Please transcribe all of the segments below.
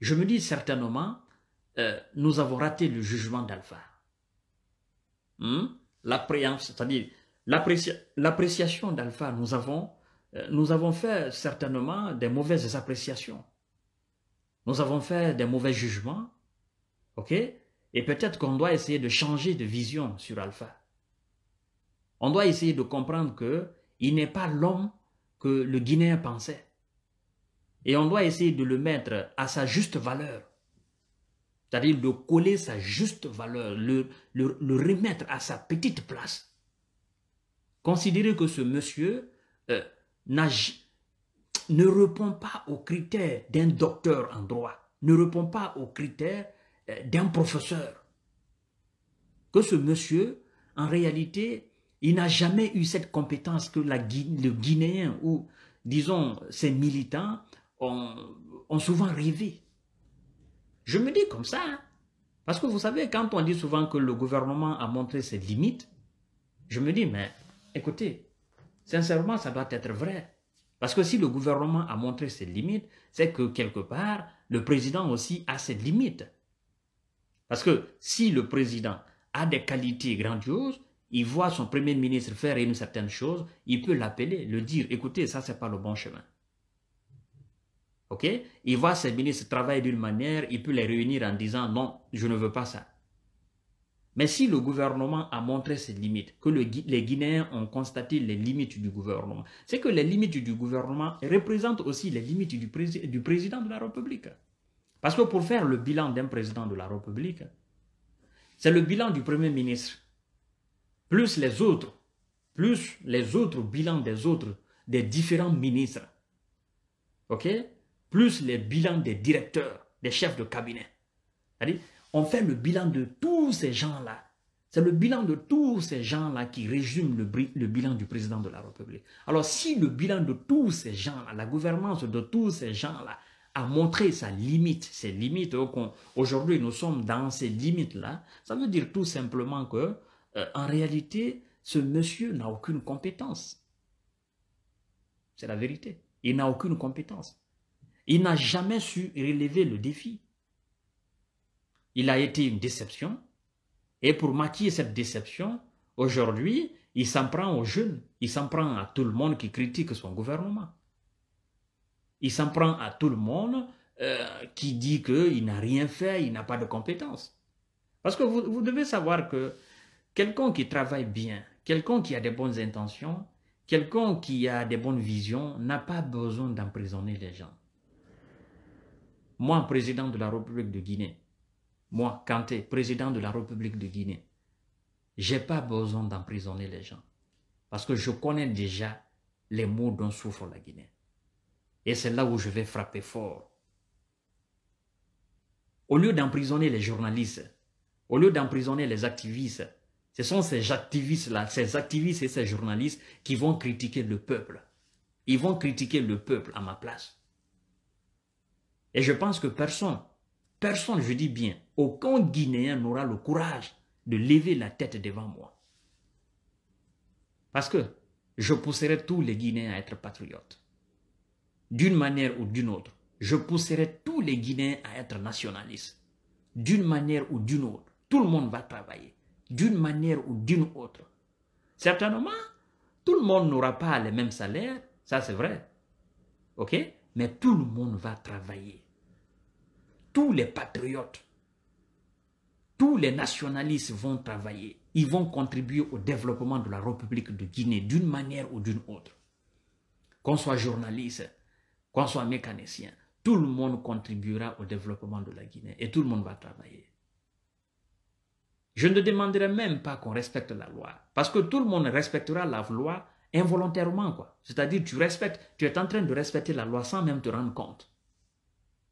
Je me dis certainement, euh, nous avons raté le jugement d'Alpha. Hmm? L'appréhension, c'est-à-dire l'appréciation d'Alpha, nous avons, euh, nous avons fait certainement des mauvaises appréciations. Nous avons fait des mauvais jugements. OK Et peut-être qu'on doit essayer de changer de vision sur Alpha. On doit essayer de comprendre que il n'est pas l'homme que le Guinéen pensait. Et on doit essayer de le mettre à sa juste valeur. C'est-à-dire de coller sa juste valeur, le, le, remettre à sa petite place. Considérer que ce monsieur euh, ne répond pas aux critères d'un docteur en droit, ne répond pas aux critères euh, d'un professeur. Que ce monsieur, en réalité, il n'a jamais eu cette compétence que le Guinéen ou, disons, ses militants ont, souvent rêvé. Je me dis comme ça, hein. parce que vous savez, quand on dit souvent que le gouvernement a montré ses limites, je me dis, mais écoutez, sincèrement, ça doit être vrai. Parce que si le gouvernement a montré ses limites, c'est que quelque part, le président aussi a ses limites. Parce que si le président a des qualités grandioses, il voit son premier ministre faire une certaine chose, il peut l'appeler, le dire, écoutez, ça, c'est pas le bon chemin. Il voit ses ministres travailler d'une manière, il peut les réunir en disant non, je ne veux pas ça. Mais si le gouvernement a montré ses limites, que les Guinéens ont constaté les limites du gouvernement, c'est que les limites du gouvernement représentent aussi les limites du, du président de la République. Parce que pour faire le bilan d'un président de la République, c'est le bilan du Premier ministre, plus les autres, plus les autres bilans des autres, des différents ministres. OK plus les bilans des directeurs, des chefs de cabinet. on fait le bilan de tous ces gens-là. C'est le bilan de tous ces gens-là qui résume le, bilan du président de la République. Alors, si le bilan de tous ces gens-là, la gouvernance de tous ces gens-là, a montré sa limite, ses limites, euh, aujourd'hui nous sommes dans ces limites-là, ça veut dire tout simplement que, euh, en réalité, ce monsieur n'a aucune compétence. C'est la vérité. Il n'a aucune compétence. Il n'a jamais su relever le défi. Il a été une déception. Et pour maquiller cette déception, aujourd'hui, il s'en prend aux jeunes. Il s'en prend à tout le monde qui critique son gouvernement. Il s'en prend à tout le monde euh, qui dit qu'il n'a rien fait, il n'a pas de compétences. Parce que vous, vous devez savoir que quelqu'un qui travaille bien, quelqu'un qui a des bonnes intentions, quelqu'un qui a des bonnes visions n'a pas besoin d'emprisonner les gens. Moi, président de la République de Guinée, moi, Kanté, président de la République de Guinée, j'ai pas besoin d'emprisonner les gens. Parce que je connais déjà les maux dont souffre la Guinée. Et c'est là où je vais frapper fort. Au lieu d'emprisonner les journalistes, au lieu d'emprisonner les activistes, ce sont ces activistes-là, ces activistes et ces journalistes qui vont critiquer le peuple. Ils vont critiquer le peuple à ma place. Et je pense que personne, personne, je dis bien, aucun Guinéen n'aura le courage de lever la tête devant moi. Parce que je pousserai tous les Guinéens à être patriotes. D'une manière ou d'une autre, je pousserai tous les Guinéens à être nationalistes. D'une manière ou d'une autre, tout le monde va travailler. D'une manière ou d'une autre. Certainement, tout le monde n'aura pas les mêmes salaires, ça c'est vrai. OK Mais tout le monde va travailler tous les patriotes, tous les nationalistes vont travailler. Ils vont contribuer au développement de la République de Guinée d'une manière ou d'une autre. Qu'on soit journaliste, qu'on soit mécanicien, tout le monde contribuera au développement de la Guinée et tout le monde va travailler. Je ne demanderai même pas qu'on respecte la loi, parce que tout le monde respectera la loi involontairement. C'est-à-dire, tu respectes, tu es en train de respecter la loi sans même te rendre compte.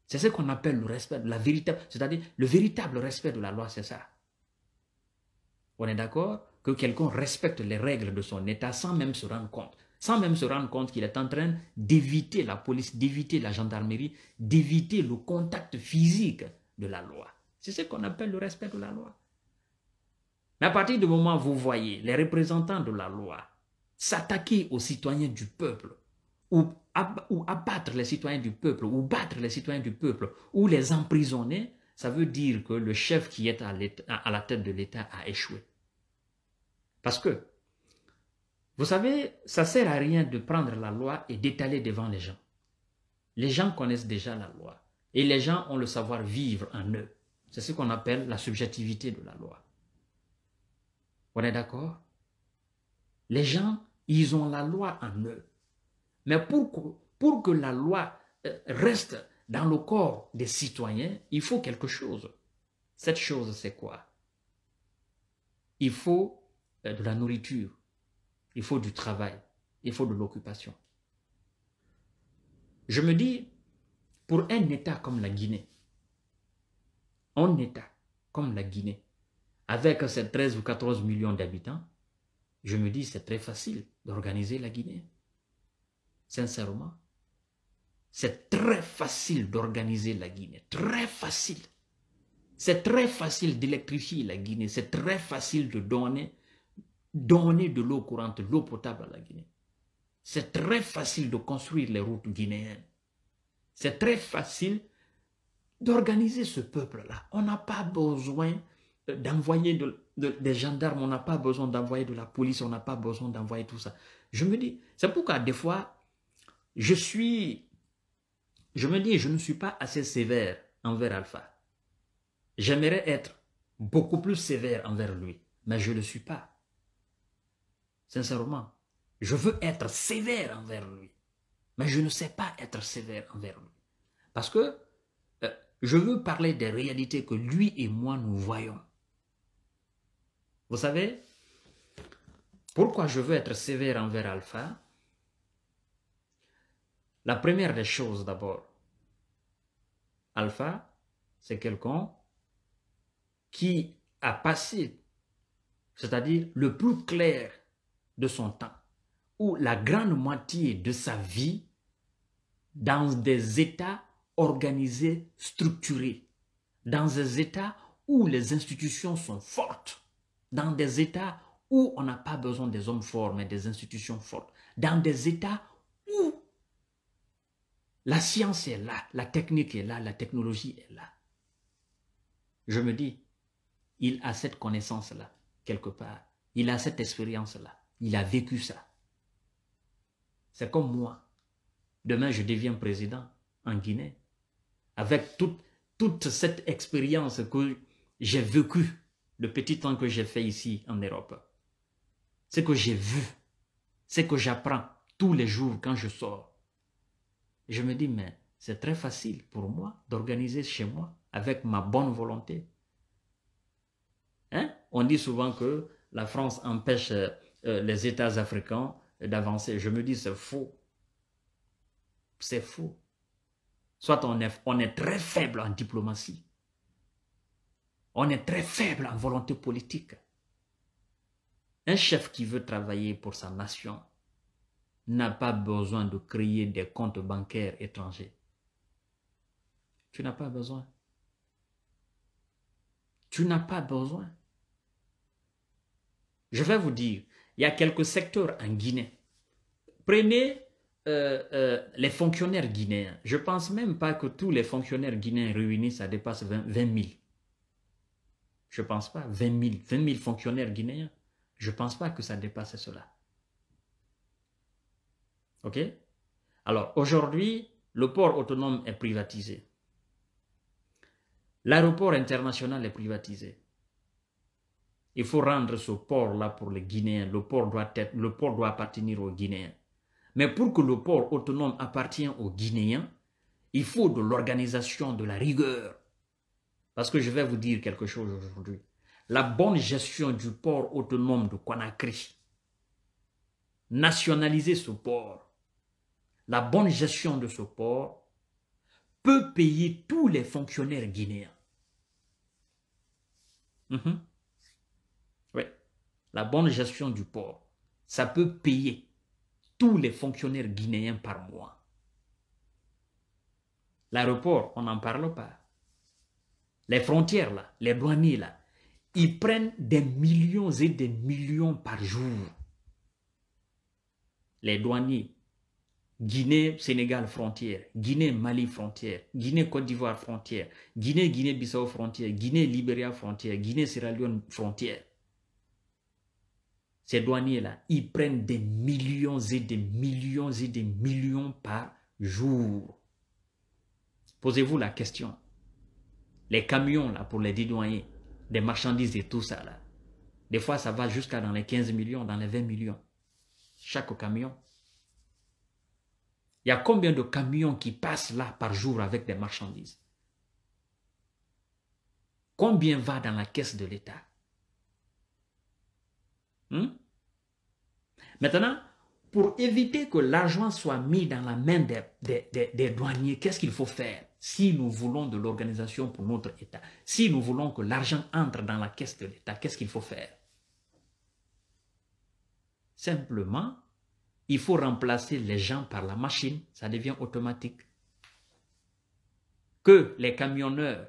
C'est ce qu'on appelle le respect, la véritable c'est-à-dire le véritable respect de la loi, c'est ça. On est d'accord que quelqu'un respecte les règles de son État sans même se rendre compte, sans même se rendre compte qu'il est en train d'éviter la police, d'éviter la gendarmerie, d'éviter le contact physique de la loi. C'est ce qu'on appelle le respect de la loi. Mais à partir du moment où vous voyez les représentants de la loi s'attaquer aux citoyens du peuple, ou, abattre les citoyens du peuple, ou battre les citoyens du peuple, ou les emprisonner, ça veut dire que le chef qui est à, à la tête de l'État a échoué. Parce que, vous savez, ça sert à rien de prendre la loi et d'étaler devant les gens. Les gens connaissent déjà la loi et les gens ont le savoir-vivre en eux. C'est ce qu'on appelle la subjectivité de la loi. On est d'accord Les gens, ils ont la loi en eux. Mais pour que, la loi euh, reste dans le corps des citoyens, il faut quelque chose. Cette chose, c'est quoi Il faut euh, de la nourriture, il faut du travail, il faut de l'occupation. Je me dis, pour un État comme la Guinée, un État comme la Guinée, avec ses 13 ou 14 millions d'habitants, je me dis, c'est très facile d'organiser la Guinée sincèrement, c'est très facile d'organiser la Guinée, très facile. C'est très facile d'électrifier la Guinée, c'est très facile de donner, donner de l'eau courante, de l'eau potable à la Guinée. C'est très facile de construire les routes guinéennes. C'est très facile d'organiser ce peuple-là. On n'a pas besoin d'envoyer des gendarmes, on n'a pas besoin d'envoyer de la police, on n'a pas besoin d'envoyer tout ça. Je me dis, c'est pourquoi des fois, je suis, je me dis, je ne suis pas assez sévère envers Alpha. J'aimerais être beaucoup plus sévère envers lui, mais je ne le suis pas. Sincèrement, je veux être sévère envers lui, mais je ne sais pas être sévère envers lui. Parce que euh, je veux parler des réalités que lui et moi nous voyons. Vous savez, pourquoi je veux être sévère envers Alpha la première des choses d'abord, Alpha, c'est quelqu'un qui a passé, c'est-à-dire le plus clair de son temps, ou la grande moitié de sa vie, dans des états organisés, structurés, dans des états où les institutions sont fortes, dans des états où on n'a pas besoin des hommes forts, mais des institutions fortes, dans des états la science est là, la technique est là, la technologie est là. Je me dis, il a cette connaissance-là, quelque part. Il a cette expérience-là. Il a vécu ça. C'est comme moi. Demain, je deviens président en Guinée. Avec toute, toute cette expérience que j'ai vécue, le petit temps que j'ai fait ici en Europe. Ce que j'ai vu, ce que j'apprends tous les jours quand je sors je me dis, mais c'est très facile pour moi d'organiser chez moi avec ma bonne volonté. Hein? On dit souvent que la France empêche euh, les États africains d'avancer. Je me dis, c'est faux. C'est faux. Soit on est, on est très faible en diplomatie. On est très faible en volonté politique. Un chef qui veut travailler pour sa nation, n'a pas besoin de créer des comptes bancaires étrangers. Tu n'as pas besoin. Tu n'as pas besoin. Je vais vous dire, il y a quelques secteurs en Guinée. Prenez euh, euh, les fonctionnaires guinéens. Je ne pense même pas que tous les fonctionnaires guinéens réunis, ça dépasse 20, 20 000. Je ne pense pas. 20 000, 20 000 fonctionnaires guinéens, je ne pense pas que ça dépasse cela. OK Alors aujourd'hui, le port autonome est privatisé. L'aéroport international est privatisé. Il faut rendre ce port-là pour les Guinéens. Le port, doit le port doit appartenir aux Guinéens. Mais pour que le port autonome appartienne aux Guinéens, il faut de l'organisation, de la rigueur. Parce que je vais vous dire quelque chose aujourd'hui. La bonne gestion du port autonome de Conakry, nationaliser ce port, la bonne gestion de ce port peut payer tous les fonctionnaires guinéens. Mhm. Oui, la bonne gestion du port, ça peut payer tous les fonctionnaires guinéens par mois. L'aéroport, on n'en parle pas. Les frontières, là, les douaniers, là, ils prennent des millions et des millions par jour. Les douaniers, Guinée-Sénégal frontière, Guinée-Mali frontière, Guinée-Côte d'Ivoire frontière, Guinée-Guinée-Bissau frontière, Guinée-Libéria frontière, Guinée-Sierra Leone frontière. Ces douaniers-là, ils prennent des millions et des millions et des millions par jour. Posez-vous la question. Les camions là pour les dédouaner, des marchandises et tout ça là. Des fois, ça va jusqu'à dans les 15 millions, dans les 20 millions. Chaque camion, il y a combien de camions qui passent là par jour avec des marchandises Combien va dans la caisse de l'État hmm? Maintenant, pour éviter que l'argent soit mis dans la main des douaniers, qu'est-ce qu'il faut faire si nous voulons de l'organisation pour notre État, si nous voulons que l'argent entre dans la caisse de l'État, qu'est-ce qu'il faut faire Simplement, il faut remplacer les gens par la machine, ça devient automatique. Que les camionneurs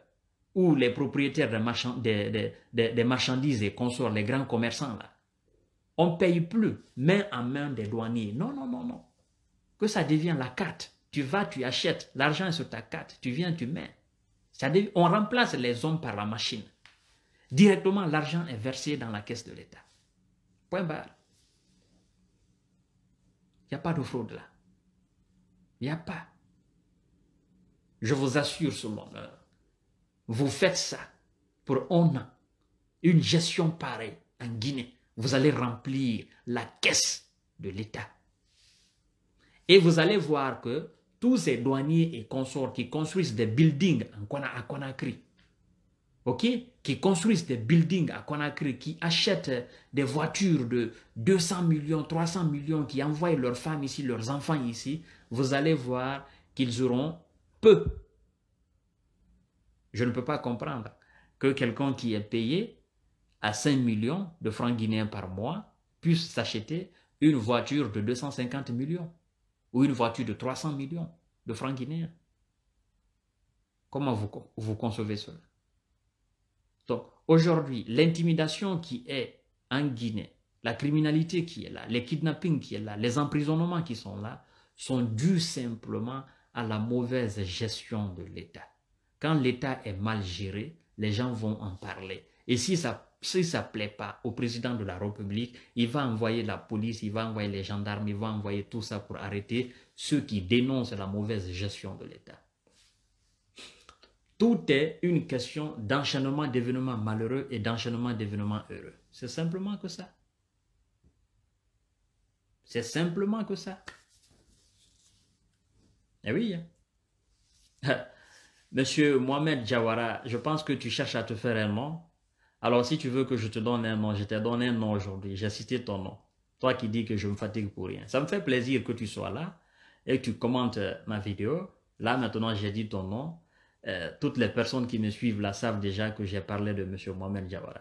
ou les propriétaires des, marchandises et consorts, les grands commerçants, là, on ne paye plus main en main des douaniers. Non, non, non, non. Que ça devient la carte. Tu vas, tu achètes, l'argent est sur ta carte, tu viens, tu mets. Ça on remplace les hommes par la machine. Directement, l'argent est versé dans la caisse de l'État. Point barre. Il n'y a pas de fraude là. Il n'y a pas. Je vous assure ce moment hein. Vous faites ça pour un an. Une gestion pareille en Guinée. Vous allez remplir la caisse de l'État. Et vous allez voir que tous ces douaniers et consorts qui construisent des buildings à Conakry, ok, qui construisent des buildings à Conakry, qui achètent des voitures de 200 millions, 300 millions, qui envoient leurs femmes ici, leurs enfants ici, vous allez voir qu'ils auront peu. Je ne peux pas comprendre que quelqu'un qui est payé à 5 millions de francs guinéens par mois puisse s'acheter une voiture de 250 millions ou une voiture de 300 millions de francs guinéens. Comment vous, vous concevez cela aujourd'hui, l'intimidation qui est en Guinée, la criminalité qui est là, les kidnappings qui est là, les emprisonnements qui sont là, sont dus simplement à la mauvaise gestion de l'État. Quand l'État est mal géré, les gens vont en parler. Et si ça si ça plaît pas au président de la République, il va envoyer la police, il va envoyer les gendarmes, il va envoyer tout ça pour arrêter ceux qui dénoncent la mauvaise gestion de l'État. Tout est une question d'enchaînement d'événements malheureux et d'enchaînement d'événements heureux. C'est simplement que ça. C'est simplement que ça. Eh oui. Hein. Monsieur Mohamed Jawara, je pense que tu cherches à te faire un nom. Alors si tu veux que je te donne un nom, je t'ai donné un nom aujourd'hui. J'ai cité ton nom. Toi qui dis que je me fatigue pour rien. Ça me fait plaisir que tu sois là et que tu commentes ma vidéo. Là maintenant, j'ai dit ton nom. Euh, toutes les personnes qui me suivent là savent déjà que j'ai parlé de M. Mohamed Jawara.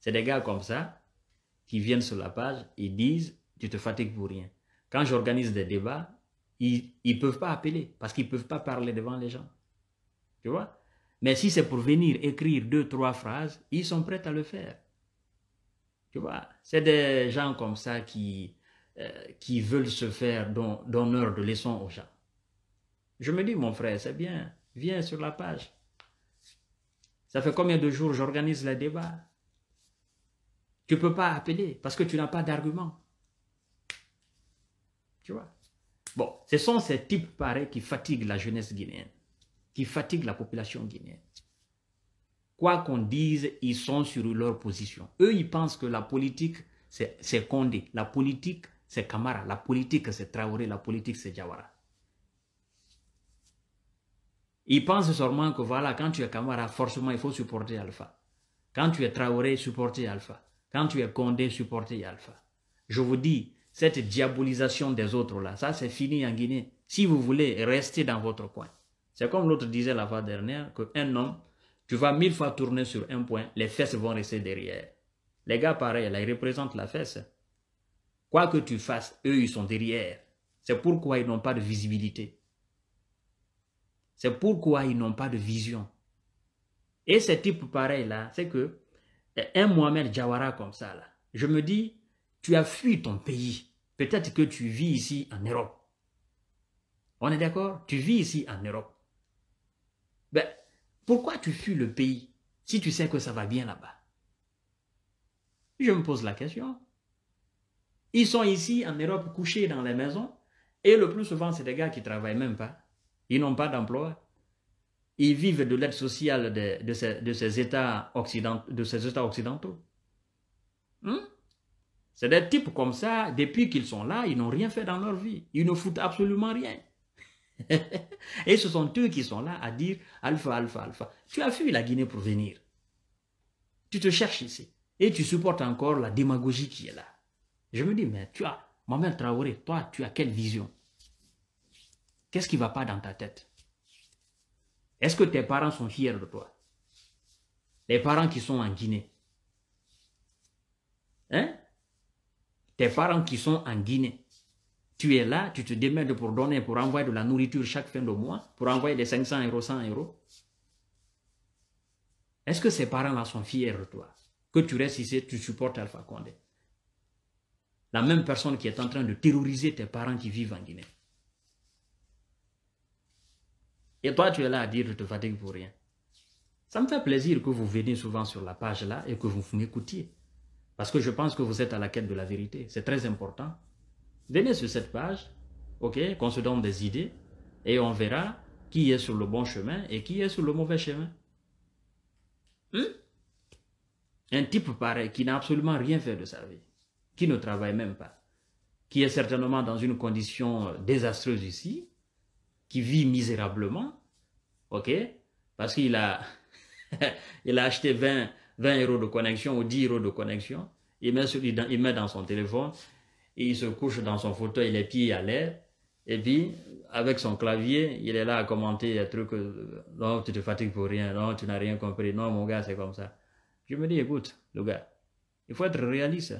C'est des gars comme ça qui viennent sur la page et disent Tu te fatigues pour rien. Quand j'organise des débats, ils ne peuvent pas appeler parce qu'ils ne peuvent pas parler devant les gens. Tu vois Mais si c'est pour venir écrire deux, trois phrases, ils sont prêts à le faire. Tu vois C'est des gens comme ça qui, euh, qui veulent se faire d'honneur de leçon aux gens. Je me dis, mon frère, c'est bien. Viens sur la page. Ça fait combien de jours j'organise les débats Tu ne peux pas appeler parce que tu n'as pas d'argument. Tu vois Bon, ce sont ces types pareils qui fatiguent la jeunesse guinéenne, qui fatiguent la population guinéenne. Quoi qu'on dise, ils sont sur leur position. Eux, ils pensent que la politique, c'est Condé. La politique, c'est Camara. La politique, c'est Traoré. La politique, c'est Jawara. Ils pensent sûrement que voilà, quand tu es camarade forcément il faut supporter Alpha. Quand tu es Traoré, supporter Alpha. Quand tu es Condé, supporter Alpha. Je vous dis, cette diabolisation des autres là, ça c'est fini en Guinée. Si vous voulez, rester dans votre coin. C'est comme l'autre disait la fois dernière, un homme, tu vas mille fois tourner sur un point, les fesses vont rester derrière. Les gars, pareil, là, ils représentent la fesse. Quoi que tu fasses, eux, ils sont derrière. C'est pourquoi ils n'ont pas de visibilité. C'est pourquoi ils n'ont pas de vision. Et ce type pareil là, c'est que eh, un Mohamed Jawara comme ça là, je me dis, tu as fui ton pays. Peut-être que tu vis ici en Europe. On est d'accord Tu vis ici en Europe. Ben, pourquoi tu fuis le pays si tu sais que ça va bien là-bas Je me pose la question. Ils sont ici en Europe couchés dans les maisons et le plus souvent, c'est des gars qui travaillent même pas. Ils n'ont pas d'emploi. Ils vivent de l'aide sociale de, ces, États occidentaux, hmm? C'est des types comme ça, depuis qu'ils sont là, ils n'ont rien fait dans leur vie. Ils ne foutent absolument rien. Et ce sont eux qui sont là à dire Alpha, Alpha, Alpha. Tu as fui la Guinée pour venir. Tu te cherches ici. Et tu supportes encore la démagogie qui est là. Je me dis, mais tu as, mère Traoré, toi, tu as quelle vision Qu'est-ce qui ne va pas dans ta tête Est-ce que tes parents sont fiers de toi Les parents qui sont en Guinée. Hein Tes parents qui sont en Guinée. Tu es là, tu te démerdes pour donner, pour envoyer de la nourriture chaque fin de mois, pour envoyer des 500 euros, 100 euros. Est-ce que ces parents-là sont fiers de toi Que tu restes ici, tu supportes Alpha Condé. La même personne qui est en train de terroriser tes parents qui vivent en Guinée. Et toi, tu es là à dire, je te fatigue pour rien. Ça me fait plaisir que vous veniez souvent sur la page là et que vous m'écoutiez. Parce que je pense que vous êtes à la quête de la vérité. C'est très important. Venez sur cette page, ok, qu'on se donne des idées et on verra qui est sur le bon chemin et qui est sur le mauvais chemin. Hmm? Un type pareil qui n'a absolument rien fait de sa vie, qui ne travaille même pas, qui est certainement dans une condition désastreuse ici, qui vit misérablement, ok, parce qu'il a, il a acheté 20, 20 euros de connexion ou 10 euros de connexion, il met, dans, il met dans son téléphone, et il se couche dans son fauteuil, les pieds à l'air, et puis avec son clavier, il est là à commenter des trucs, euh, non, tu te fatigues pour rien, non, tu n'as rien compris, non, mon gars, c'est comme ça. Je me dis, écoute, le gars, il faut être réaliste.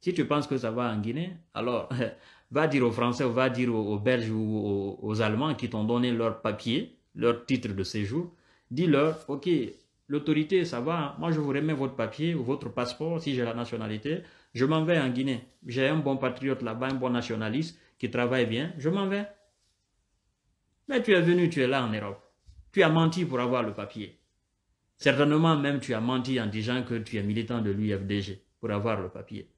Si tu penses que ça va en Guinée, alors va dire aux Français, va dire aux, Belges ou aux, Allemands qui t'ont donné leur papier, leur titre de séjour, dis-leur, ok, l'autorité, ça va, hein. moi je vous remets votre papier ou votre passeport si j'ai la nationalité, je m'en vais en Guinée. J'ai un bon patriote là-bas, un bon nationaliste qui travaille bien, je m'en vais. Mais tu es venu, tu es là en Europe. Tu as menti pour avoir le papier. Certainement même tu as menti en disant que tu es militant de l'UFDG pour avoir le papier.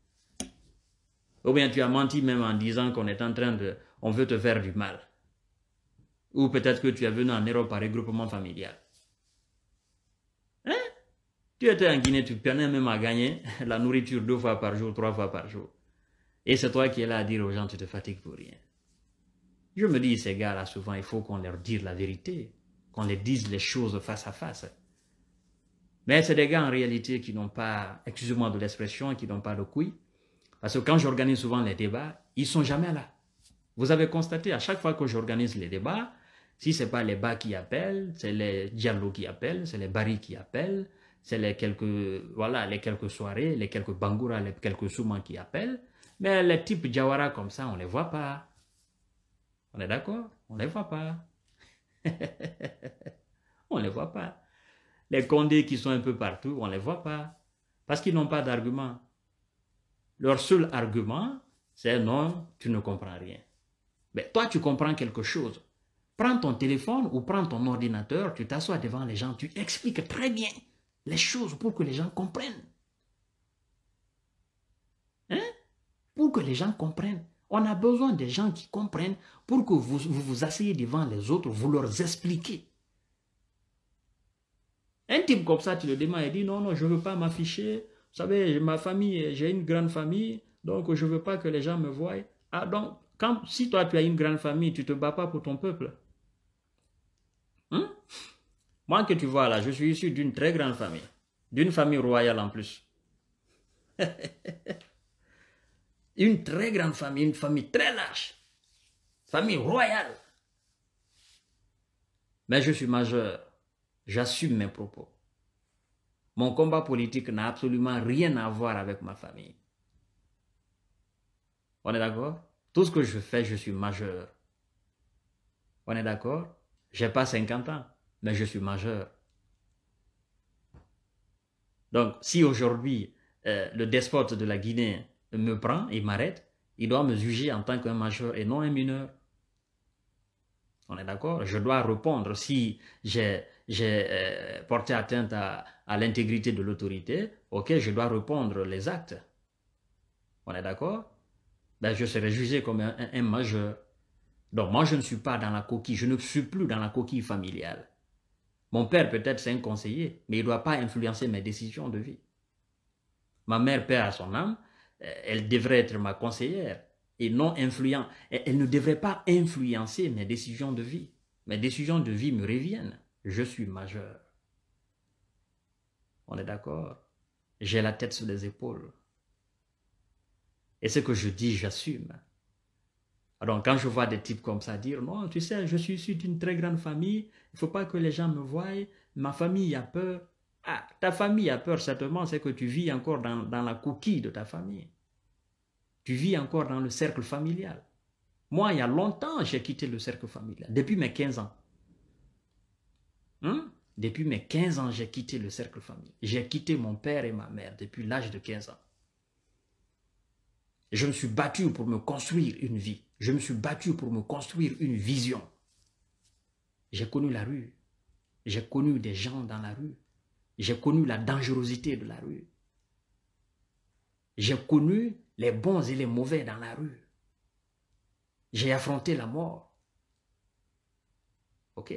Ou bien tu as menti même en disant qu'on est en train de... On veut te faire du mal. Ou peut-être que tu es venu en Europe par regroupement familial. Hein? Tu étais en Guinée, tu peinais même à gagner la nourriture deux fois par jour, trois fois par jour. Et c'est toi qui es là à dire aux gens, tu te fatigues pour rien. Je me dis, ces gars-là, souvent, il faut qu'on leur dise la vérité, qu'on leur dise les choses face à face. Mais c'est des gars, en réalité, qui n'ont pas, excusez-moi de l'expression, qui n'ont pas le couille, parce que quand j'organise souvent les débats, ils sont jamais là. Vous avez constaté, à chaque fois que j'organise les débats, si ce n'est pas les bas qui appellent, c'est les dialogues qui appellent, c'est les barils qui appellent, c'est les quelques, voilà, les quelques soirées, les quelques bangoura, les quelques soumans qui appellent. Mais les types jawara comme ça, on ne les voit pas. On est d'accord On ne les voit pas. on ne les voit pas. Les condés qui sont un peu partout, on ne les voit pas. Parce qu'ils n'ont pas d'argument leur seul argument, c'est non, tu ne comprends rien. Mais toi, tu comprends quelque chose. Prends ton téléphone ou prends ton ordinateur, tu t'assois devant les gens, tu expliques très bien les choses pour que les gens comprennent. Hein? Pour que les gens comprennent. On a besoin des gens qui comprennent pour que vous vous, asseyez devant les autres, vous leur expliquez. Un type comme ça, tu le demandes, il dit non, non, je ne veux pas m'afficher, vous savez, ma famille, j'ai une grande famille, donc je ne veux pas que les gens me voient. Ah donc, quand, si toi tu as une grande famille, tu ne te bats pas pour ton peuple. Hein? Moi que tu vois là, je suis issu d'une très grande famille, d'une famille royale en plus. une très grande famille, une famille très large, famille royale. Mais je suis majeur, j'assume mes propos. Mon combat politique n'a absolument rien à voir avec ma famille. On est d'accord Tout ce que je fais, je suis majeur. On est d'accord J'ai pas 50 ans, mais je suis majeur. Donc, si aujourd'hui, euh, le despote de la Guinée me prend et m'arrête, il doit me juger en tant qu'un majeur et non un mineur. On est d'accord Je dois répondre si j'ai j'ai euh, porté atteinte à, l'intégrité de l'autorité, ok, je dois répondre les actes. On est d'accord ben, Je serai jugé comme un, majeur. Donc moi, je ne suis pas dans la coquille, je ne suis plus dans la coquille familiale. Mon père, peut-être, c'est un conseiller, mais il ne doit pas influencer mes décisions de vie. Ma mère, perd à son âme, euh, elle devrait être ma conseillère et non influente. Elle ne devrait pas influencer mes décisions de vie. Mes décisions de vie me reviennent je suis majeur. On est d'accord J'ai la tête sur les épaules. Et ce que je dis, j'assume. Alors quand je vois des types comme ça dire, non, tu sais, je suis issu d'une très grande famille, il ne faut pas que les gens me voient, ma famille a peur. Ah, ta famille a peur, certainement, c'est que tu vis encore dans, dans la coquille de ta famille. Tu vis encore dans le cercle familial. Moi, il y a longtemps, j'ai quitté le cercle familial, depuis mes 15 ans. Hmm? Depuis mes 15 ans, j'ai quitté le cercle famille. J'ai quitté mon père et ma mère depuis l'âge de 15 ans. Je me suis battu pour me construire une vie. Je me suis battu pour me construire une vision. J'ai connu la rue. J'ai connu des gens dans la rue. J'ai connu la dangerosité de la rue. J'ai connu les bons et les mauvais dans la rue. J'ai affronté la mort. OK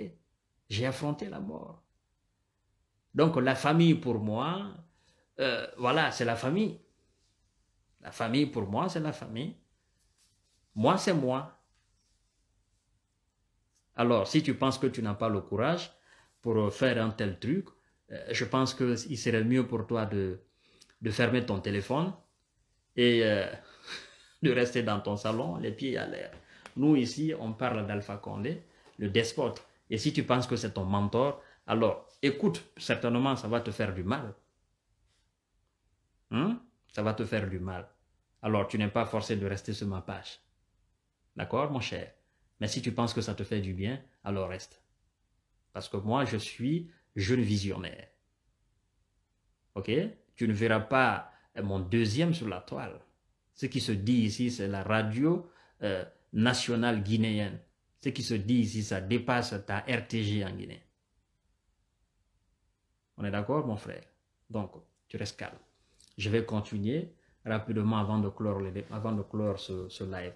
j'ai affronté la mort. Donc la famille pour moi, euh, voilà, c'est la famille. La famille pour moi, c'est la famille. Moi, c'est moi. Alors, si tu penses que tu n'as pas le courage pour faire un tel truc, euh, je pense qu'il serait mieux pour toi de, de fermer ton téléphone et euh, de rester dans ton salon, les pieds à l'air. Nous, ici, on parle d'Alpha Condé, le despote. Et si tu penses que c'est ton mentor, alors écoute, certainement ça va te faire du mal. Hein? Ça va te faire du mal. Alors tu n'es pas forcé de rester sur ma page. D'accord, mon cher Mais si tu penses que ça te fait du bien, alors reste. Parce que moi, je suis jeune visionnaire. Ok Tu ne verras pas euh, mon deuxième sur la toile. Ce qui se dit ici, c'est la radio euh, nationale guinéenne. Ce qui se dit ici, ça dépasse ta RTG en Guinée. On est d'accord, mon frère Donc, tu restes calme. Je vais continuer rapidement avant de clore, avant de clore ce, live.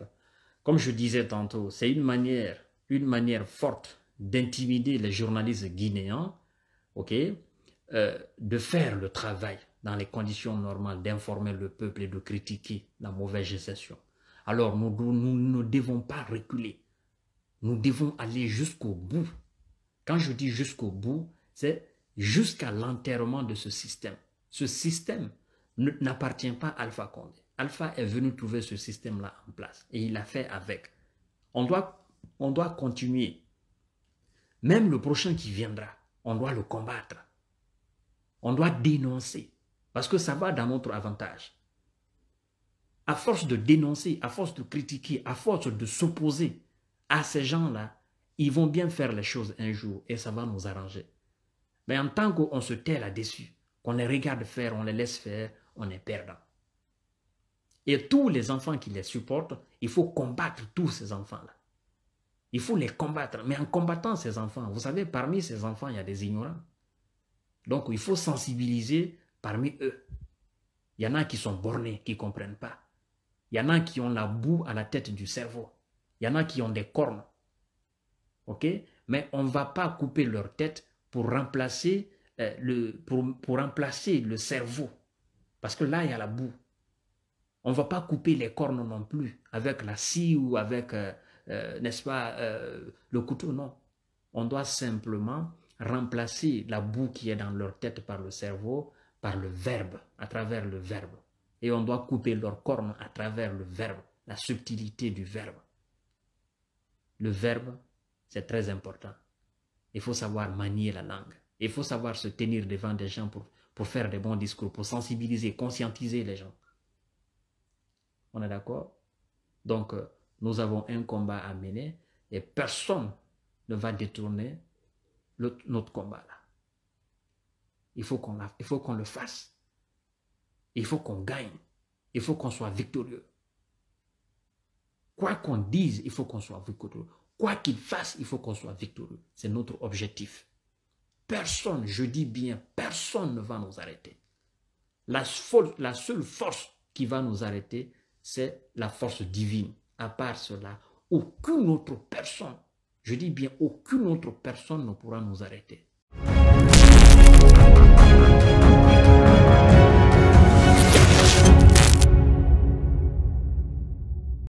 Comme je disais tantôt, c'est une manière, une manière forte d'intimider les journalistes guinéens, ok, euh, de faire le travail dans les conditions normales, d'informer le peuple et de critiquer la mauvaise gestion. Alors, nous, nous ne devons pas reculer. Nous devons aller jusqu'au bout. Quand je dis jusqu'au bout, c'est jusqu'à l'enterrement de ce système. Ce système n'appartient pas à Alpha Condé. Alpha est venu trouver ce système-là en place et il l'a fait avec. On doit, on doit continuer. Même le prochain qui viendra, on doit le combattre. On doit dénoncer parce que ça va dans notre avantage. À force de dénoncer, à force de critiquer, à force de s'opposer, à ces gens-là, ils vont bien faire les choses un jour et ça va nous arranger. Mais en tant qu'on se tait là-dessus, qu'on les regarde faire, on les laisse faire, on est perdant. Et tous les enfants qui les supportent, il faut combattre tous ces enfants-là. Il faut les combattre. Mais en combattant ces enfants, vous savez, parmi ces enfants, il y a des ignorants. Donc, il faut sensibiliser parmi eux. Il y en a qui sont bornés, qui ne comprennent pas. Il y en a qui ont la boue à la tête du cerveau. Il y en a qui ont des cornes. OK Mais on ne va pas couper leur tête pour remplacer, euh, le, pour, remplacer le cerveau. Parce que là, il y a la boue. On ne va pas couper les cornes non plus avec la scie ou avec, euh, euh, n'est-ce pas, le couteau, non. On doit simplement remplacer la boue qui est dans leur tête par le cerveau, par le verbe, à travers le verbe. Et on doit couper leurs cornes à travers le verbe, la subtilité du verbe le verbe, c'est très important. Il faut savoir manier la langue. Il faut savoir se tenir devant des gens pour, faire des bons discours, pour sensibiliser, conscientiser les gens. On est d'accord Donc, euh, nous avons un combat à mener et personne ne va détourner notre combat là. Il faut qu'on le fasse. Il faut qu'on gagne. Il faut qu'on soit victorieux. Quoi qu'on dise, il faut qu'on soit victorieux. Quoi qu'il fasse, il faut qu'on soit victorieux. C'est notre objectif. Personne, je dis bien, personne ne va nous arrêter. La, seule force qui va nous arrêter, c'est la force divine. À part cela, aucune autre personne, je dis bien, aucune autre personne ne pourra nous arrêter.